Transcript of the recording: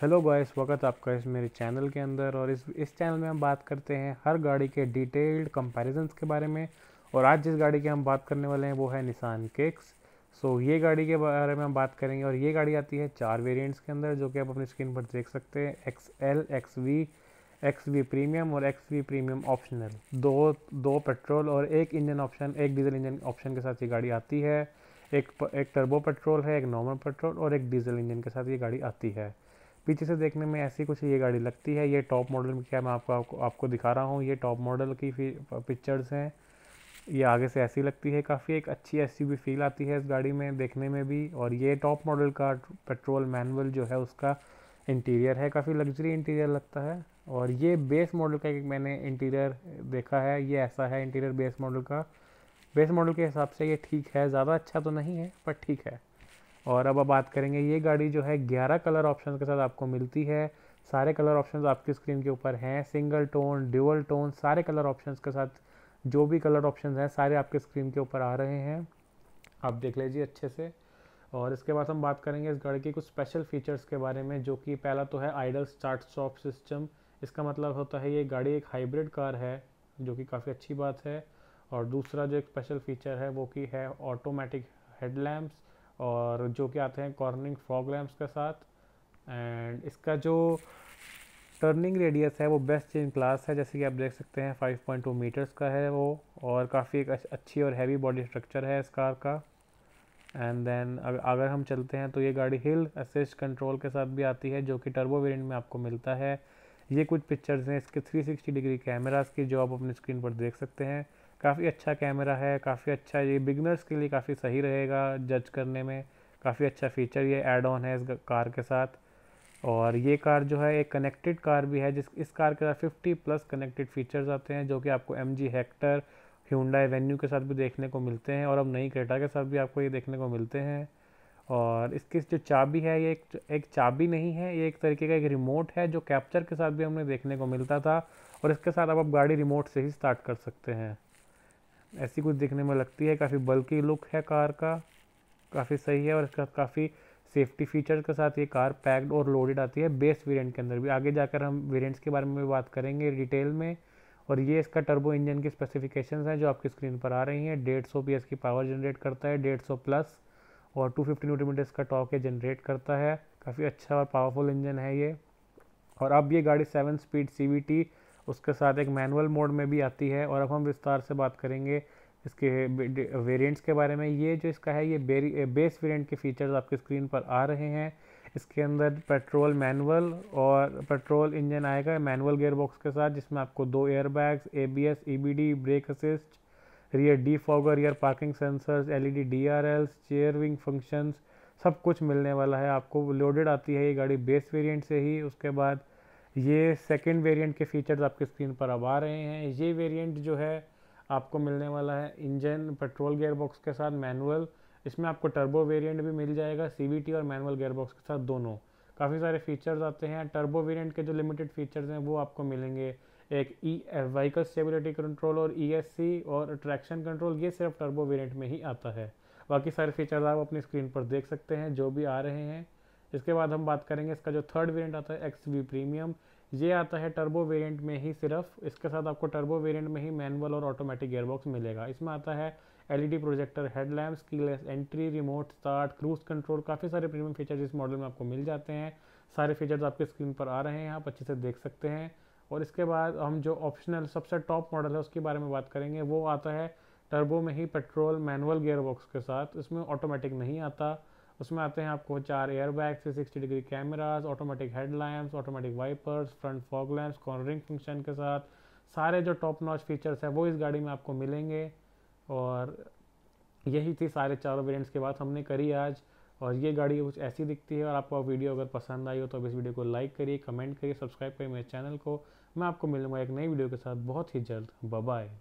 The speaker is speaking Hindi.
हेलो गाइस वक्त आपका इस मेरे चैनल के अंदर और इस इस चैनल में हम बात करते हैं हर गाड़ी के डिटेल्ड कंपैरिजंस के बारे में और आज जिस गाड़ी की हम बात करने वाले हैं वो है निसान केक्स सो ये गाड़ी के बारे में हम बात करेंगे और ये गाड़ी आती है चार वेरिएंट्स के अंदर जो कि आप अपनी स्क्रीन पर देख सकते हैं X L X V X V premium और एक्स वी प्रीमियम ऑप्शनल दो दो पेट्रोल और एक इंजन ऑप्शन एक डीजल इंजन ऑप्शन के साथ ये गाड़ी आती है एक एक टर्बो पेट्रोल है एक नॉर्मल पेट्रोल और एक डीजल इंजन के साथ ये गाड़ी आती है पीछे से देखने में ऐसी कुछ ये गाड़ी लगती है ये टॉप मॉडल में क्या मैं आपको आपको, आपको दिखा रहा हूँ ये टॉप मॉडल की पिक्चर्स हैं ये आगे से ऐसी लगती है काफ़ी एक अच्छी भी फील आती है इस गाड़ी में देखने में भी और ये टॉप मॉडल का पेट्रोल मैनुअल जो है उसका इंटीरियर है काफ़ी लग्जरी इंटीरियर लगता है और ये बेस मॉडल का एक मैंने इंटीरियर देखा है ये ऐसा है इंटीरियर बेस मॉडल का बेस मॉडल के हिसाब से ये ठीक है ज़्यादा अच्छा तो नहीं है पर ठीक है और अब अब बात करेंगे ये गाड़ी जो है ग्यारह कलर ऑप्शन के साथ आपको मिलती है सारे कलर ऑप्शन आपकी स्क्रीन के ऊपर हैं सिंगल टोन ड्यूअल टोन सारे कलर ऑप्शन के साथ जो भी कलर ऑप्शन हैं सारे आपके स्क्रीन के ऊपर आ रहे हैं आप देख लीजिए अच्छे से और इसके बाद हम बात करेंगे इस गाड़ी के कुछ स्पेशल फीचर्स के बारे में जो कि पहला तो है आइडल स्टार्ट स्टॉप सिस्टम इसका मतलब होता है ये गाड़ी एक हाइब्रिड कार है जो कि काफ़ी अच्छी बात है और दूसरा जो एक स्पेशल फीचर है वो कि है ऑटोमेटिक हेडलैम्प्स और जो कि आते हैं कॉर्निंग फॉग लैम्प्स के साथ एंड इसका जो टर्निंग रेडियस है वो बेस्ट इन क्लास है जैसे कि आप देख सकते हैं 5.2 मीटर्स का है वो और काफ़ी एक अच्छी और हैवी बॉडी स्ट्रक्चर है इस कार का एंड देन अगर हम चलते हैं तो ये गाड़ी हिल असिस्ट कंट्रोल के साथ भी आती है जो कि टर्बो वेरिएंट में आपको मिलता है ये कुछ पिक्चर्स हैं इसके 360 डिग्री कैमरास की जो आप अपनी स्क्रीन पर देख सकते हैं काफ़ी अच्छा कैमरा है काफ़ी अच्छा ये बिगनर्स के लिए काफ़ी सही रहेगा जज करने में काफ़ी अच्छा फीचर ये एड ऑन है इस कार के साथ और ये कार जो है एक कनेक्टेड कार भी है जिस इस कार के साथ फिफ्टी प्लस कनेक्टेड फीचर्स आते हैं जो कि आपको M G Hector Hyundai Venue के साथ भी देखने को मिलते हैं और अब नई क्रेटा के साथ भी आपको ये देखने को मिलते हैं और इसकी जो चाबी है ये एक एक चाबी नहीं है ये एक तरीके का एक रिमोट है जो कैप्चर के साथ भी हमने देखने को मिलता था और इसके साथ अब आप गाड़ी रिमोट से ही स्टार्ट कर सकते हैं ऐसी कुछ देखने में लगती है काफ़ी बल्कि लुक है कार का काफ़ी सही है और इसका काफ़ी सेफ्टी फीचर के साथ ये कार पैक्ड और लोडेड आती है बेस वेरिएंट के अंदर भी आगे जाकर हम वेरिएंट्स के बारे में भी बात करेंगे डिटेल में और ये इसका टर्बो इंजन की स्पेसिफिकेशंस हैं जो आपकी स्क्रीन पर आ रही हैं डेढ़ सौ की पावर जनरेट करता है डेढ़ सौ प्लस और टू फिफ्टी न्यूट्रीमीटर इसका टॉक है जनरेट करता है काफ़ी अच्छा और पावरफुल इंजन है ये और अब ये गाड़ी सेवन स्पीड सी उसके साथ एक मैनुअल मोड में भी आती है और अब हम विस्तार से बात करेंगे इसके वेरिएंट्स के बारे में ये जो इसका है ये बेस वेरिएंट के फीचर्स आपके स्क्रीन पर आ रहे हैं इसके अंदर पेट्रोल मैनुअल और पेट्रोल इंजन आएगा मैनुअल गेयर बॉक्स के साथ जिसमें आपको दो airbags ABS EBD brake assist rear D fogger rear parking sensors LED DRLs chair wing functions सब कुछ मिलने वाला है आपको लोडेड आती है ये गाड़ी बेस वेरिएंट से ही उसके बाद ये सेकेंड वेरिएंट के फीचर्स आपके स्क्रीन पर अब आ रहे हैं ये वेरिएंट जो है आपको मिलने वाला है इंजन पेट्रोल गेयर बॉक्स के साथ मैनुअल इसमें आपको टर्बो वेरिएंट भी मिल जाएगा सी और मैनुअल गेयर बॉक्स के साथ दोनों काफ़ी सारे फीचर्स आते हैं टर्बो वेरियंट के जो लिमिटेड फीचर्स हैं वो आपको मिलेंगे एक ई व्हीकल स्टेबिलिटी कंट्रोल और ई e और ट्रैक्शन कंट्रोल ये सिर्फ टर्बो वेरिएंट में ही आता है बाकी सारे फीचर्स आप अपनी स्क्रीन पर देख सकते हैं जो भी आ रहे हैं इसके बाद हम बात करेंगे इसका जो थर्ड वेरिएंट आता है एक्स वी प्रीमियम ये आता है टर्बो वेरिएंट में ही सिर्फ इसके साथ आपको टर्बो वेरिएंट में ही मैनुअल और ऑटोमेटिक गेयरबॉक्स मिलेगा इसमें आता है LED projector headlamp keyless entry remote start cruise control काफ़ी सारे प्रीमियम फीचर्स इस मॉडल में आपको मिल जाते हैं सारे फीचर्स आपके स्क्रीन पर आ रहे हैं आप अच्छे से देख सकते हैं और इसके बाद हम जो ऑप्शनल सबसे टॉप मॉडल है उसके बारे में बात करेंगे वो आता है टर्बो में ही पेट्रोल मैनुअल गेयरबॉक्स के साथ इसमें ऑटोमेटिक नहीं आता उसमें आते हैं आपको चार air bag sixty degree cameras automatic head lamps automatic wipers front fog lamps cornering function के साथ सारे जो टॉप नॉच फीचर्स हैं वो इस गाड़ी में आपको मिलेंगे और यही थी सारे चारों वेरियंट्स की बात हमने करी आज और ये गाड़ी कुछ ऐसी दिखती है और आपको वीडियो अगर पसंद आई हो तो अब इस वीडियो को लाइक करिए कमेंट करिए सब्सक्राइब करिए मेरे चैनल को मैं आपको मिलूंगा एक नई वीडियो के साथ बहुत ही जल्द बाय